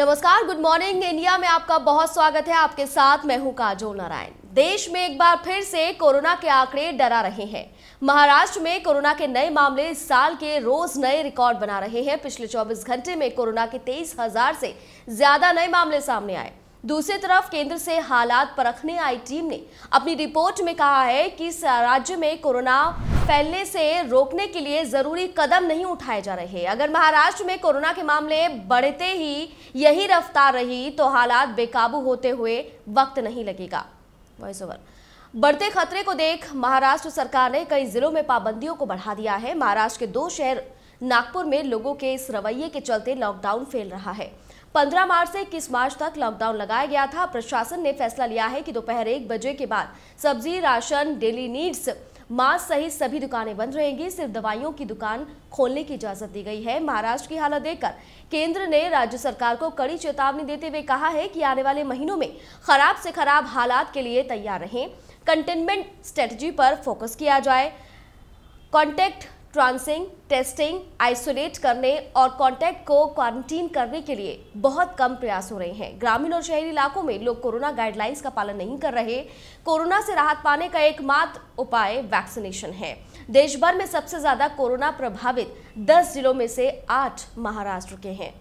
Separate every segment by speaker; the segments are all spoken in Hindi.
Speaker 1: नमस्कार गुड मॉर्निंग इंडिया में आपका बहुत स्वागत है आपके साथ मैं हूं काजोल नारायण देश में एक बार फिर से कोरोना के आंकड़े डरा रहे हैं महाराष्ट्र में कोरोना के नए मामले इस साल के रोज नए रिकॉर्ड बना रहे हैं पिछले 24 घंटे में कोरोना के तेईस हजार से ज्यादा नए मामले सामने आए दूसरी तरफ केंद्र से हालात परखने आई टीम ने अपनी रिपोर्ट में कहा है कि राज्य में कोरोना फैलने से रोकने के लिए जरूरी कदम नहीं उठाए जा रहे अगर महाराष्ट्र में कोरोना के मामले बढ़ते ही यही रफ्तार रही तो हालात बेकाबू होते हुए वक्त नहीं लगेगा वॉइस ओवर बढ़ते खतरे को देख महाराष्ट्र सरकार ने कई जिलों में पाबंदियों को बढ़ा दिया है महाराष्ट्र के दो शहर नागपुर में लोगों के इस रवैये के चलते लॉकडाउन फैल रहा है 15 मार्च से इक्कीस मार्च तक लॉकडाउन लगाया गया था प्रशासन ने फैसला लिया है कि दोपहर एक बजे के बाद सब्जी राशन डेली नीड्स मास्क सहित सभी दुकानें बंद रहेंगी सिर्फ दवाइयों की दुकान खोलने की इजाजत दी गई है महाराष्ट्र की हालत देखकर केंद्र ने राज्य सरकार को कड़ी चेतावनी देते हुए कहा है कि आने वाले महीनों में खराब से खराब हालात के लिए तैयार रहें कंटेनमेंट स्ट्रेटजी पर फोकस किया जाए कॉन्टैक्ट ट्रांसिंग टेस्टिंग आइसोलेट करने और कॉन्टैक्ट को क्वारंटीन करने के लिए बहुत कम प्रयास हो रहे हैं ग्रामीण और शहरी इलाकों में लोग कोरोना गाइडलाइंस का पालन नहीं कर रहे कोरोना से राहत पाने का एकमात्र उपाय वैक्सीनेशन है देश भर में सबसे ज्यादा कोरोना प्रभावित 10 जिलों में से आठ महाराष्ट्र के हैं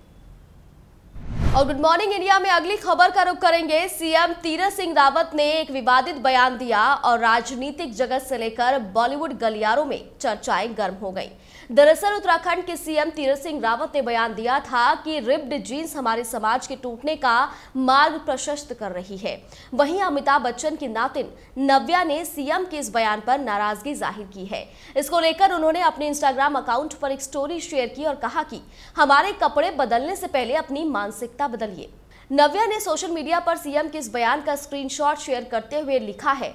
Speaker 1: और गुड मॉर्निंग इंडिया में अगली खबर का रुख करेंगे सीएम तीरथ सिंह रावत ने एक विवादित बयान दिया और राजनीतिक जगत से लेकर बॉलीवुड गलियारों में चर्चाएं गर्म हो गई दरअसल उत्तराखंड के सीएम तीरथ सिंह रावत ने बयान दिया था कि रिप्ड जीन्स हमारे समाज के टूटने का मार्ग प्रशस्त कर रही है वहीं अमिताभ बच्चन की नातिन नव्या ने सीएम के इस बयान पर नाराजगी जाहिर की है इसको लेकर उन्होंने अपने इंस्टाग्राम अकाउंट पर एक स्टोरी शेयर की और कहा कि हमारे कपड़े बदलने से पहले अपनी मानसिक मानसिकता बदलिए नव्या ने सोशल मीडिया पर सीएम के इस बयान का स्क्रीनशॉट शेयर करते हुए लिखा है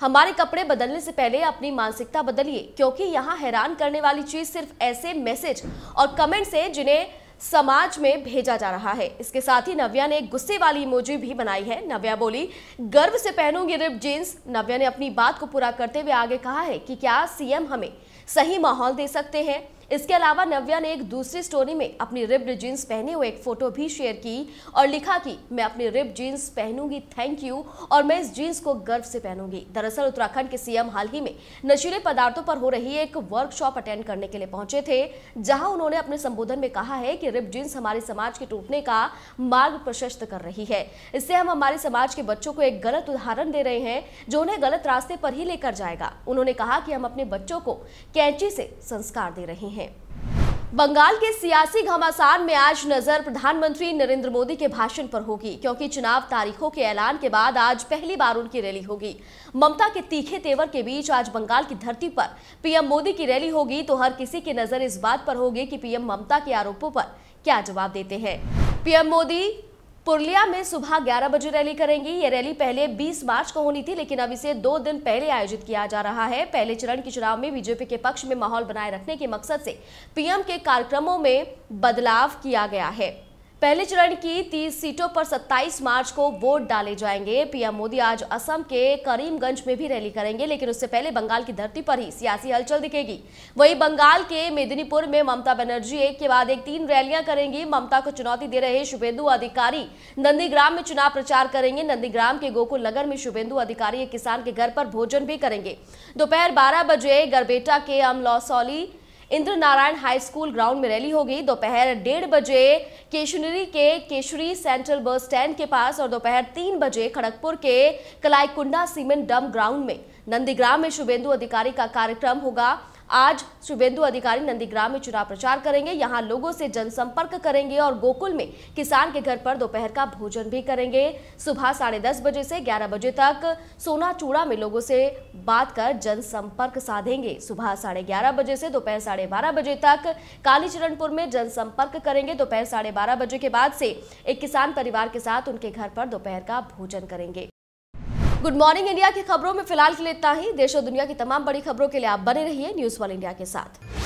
Speaker 1: हमारे कपड़े बदलने से पहले अपनी मानसिकता बदलिए क्योंकि यहाँ हैरान करने वाली चीज सिर्फ ऐसे मैसेज और कमेंट्स हैं जिन्हें समाज में भेजा जा रहा है इसके साथ ही नव्या ने गुस्से वाली इमोजी भी बनाई है नव्या बोली गर्व से पहनूंगी रिप जींस नव्या ने अपनी बात को पूरा करते हुए आगे कहा है कि क्या सीएम हमें सही माहौल दे सकते हैं इसके अलावा नव्या ने एक दूसरी स्टोरी में अपनी रिब्ड जीन्स पहने हुए एक फोटो भी शेयर की और लिखा कि मैं अपनी रिब जीन्स पहनूंगी थैंक यू और मैं इस जीन्स को गर्व से पहनूंगी दरअसल उत्तराखंड के सीएम हाल ही में नशीले पदार्थों पर हो रही एक वर्कशॉप अटेंड करने के लिए पहुंचे थे जहां उन्होंने अपने संबोधन में कहा है कि रिब जीन्स हमारे समाज के टूटने का मार्ग प्रशस्त कर रही है इससे हम हमारे समाज के बच्चों को एक गलत उदाहरण दे रहे हैं जो उन्हें गलत रास्ते पर ही लेकर जाएगा उन्होंने कहा कि हम अपने बच्चों को कैंची से संस्कार दे रहे हैं बंगाल के सियासी घमासान में आज नजर प्रधानमंत्री नरेंद्र मोदी के भाषण पर होगी क्योंकि चुनाव तारीखों के ऐलान के बाद आज पहली बार उनकी रैली होगी ममता के तीखे तेवर के बीच आज बंगाल की धरती पर पीएम मोदी की रैली होगी तो हर किसी की नजर इस बात पर होगी कि पीएम ममता के आरोपों पर क्या जवाब देते हैं पीएम मोदी पुरलिया में सुबह 11 बजे रैली करेंगी ये रैली पहले 20 मार्च को होनी थी लेकिन अब इसे दो दिन पहले आयोजित किया जा रहा है पहले चरण के चुनाव में बीजेपी के पक्ष में माहौल बनाए रखने के मकसद से पीएम के कार्यक्रमों में बदलाव किया गया है पहले चरण की 30 सीटों पर 27 मार्च को वोट डाले जाएंगे पीएम मोदी आज असम के करीमगंज में भी रैली करेंगे लेकिन उससे पहले बंगाल की धरती पर ही सियासी हलचल दिखेगी वहीं बंगाल के मेदिनीपुर में ममता बनर्जी एक के बाद एक तीन रैलियां करेंगी ममता को चुनौती दे रहे शुभेंदु अधिकारी नंदीग्राम में चुनाव प्रचार करेंगे नंदीग्राम के गोकुल नगर में शुभेंदु अधिकारी एक किसान के घर पर भोजन भी करेंगे दोपहर बारह बजे गरबेटा के Amlasuli Indra Narayan high school ground में रैली होगी दोपहर डेढ़ बजे केशुनरी के केशरी सेंट्रल बस स्टैंड के पास और दोपहर तीन बजे खड़गपुर के कलाईकुंडा सीमेंट डम ग्राउंड में नंदीग्राम में शुभेंदु अधिकारी का कार्यक्रम होगा आज शुभेंदु अधिकारी नंदीग्राम में चुनाव प्रचार करेंगे यहाँ लोगों से जनसंपर्क करेंगे और गोकुल में किसान के घर पर दोपहर का भोजन भी करेंगे सुबह साढ़े दस बजे से ग्यारह बजे तक सोना चूड़ा में लोगों से बात कर जनसंपर्क साधेंगे सुबह साढ़े ग्यारह बजे से दोपहर साढ़े बारह बजे तक कालीचरणपुर में जनसंपर्क करेंगे दोपहर साढ़े बारह बजे के बाद से एक किसान परिवार के साथ उनके घर पर दोपहर का भोजन करेंगे गुड मॉर्निंग इंडिया की खबरों में फिलहाल के लिए इतना ही देश और दुनिया की तमाम बड़ी खबरों के लिए आप बने रहिए न्यूज वन इंडिया के साथ